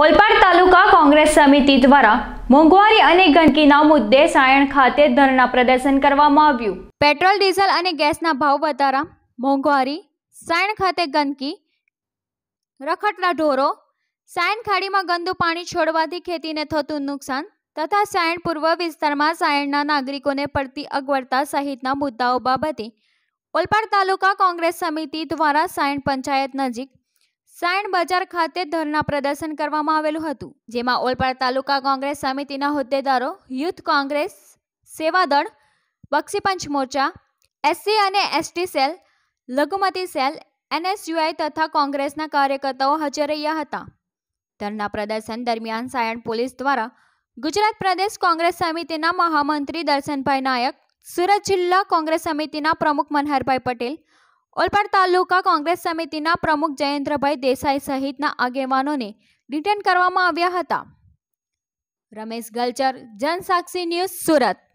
ઓલપાડ તાલુકા કોંગ્રેસ સમિતિ દ્વારા મોંઘવારી અને ગંદકીના મુદ્દે સાયણ ખાતે ધરણા પ્રદર્શન કરવામાં આવ્યું પેટ્રોલ ડીઝલ અને ગેસના ભાવ વધારા મોંઘવારી સાયણ ખાતે ગંદકી રખડતા ઢોરો સાયણ ખાડીમાં ગંદુ પાણી છોડવાથી ખેતીને થતું નુકસાન તથા સાયણ પૂર્વ વિસ્તારમાં સાયણના નાગરિકોને પડતી અગવડતા સહિતના મુદ્દાઓ બાબતે ઓલપાડ તાલુકા કોંગ્રેસ સમિતિ દ્વારા સાયણ પંચાયત નજીક સાયણ બજાર ખાતે ધરના પ્રદર્શન કરવામાં આવેલું હતું જેમાં ઓલપાડ તાલુકા કોંગ્રેસ સમિતિના હોદ્દેદારો યુથ કોંગ્રેસ સેવાદળ બક્ષીપંચ મોરચા એસસી અને એસટી સેલ લઘુમતી સેલ એનએસયુઆઈ તથા કોંગ્રેસના કાર્યકર્તાઓ હાજર રહ્યા હતા ધરના પ્રદર્શન દરમિયાન સાયણ પોલીસ દ્વારા ગુજરાત પ્રદેશ કોંગ્રેસ સમિતિના મહામંત્રી દર્શનભાઈ નાયક સુરત જિલ્લા કોંગ્રેસ સમિતિના પ્રમુખ મનહરભાઈ પટેલ ઓલપાડ તાલુકા કોંગ્રેસ સમિતિના પ્રમુખ જયેન્દ્રભાઈ દેસાઈ સહિતના આગેવાનોને ડિટેન કરવામાં આવ્યા હતા રમેશ ગલચર જનસાક્ષી ન્યૂઝ સુરત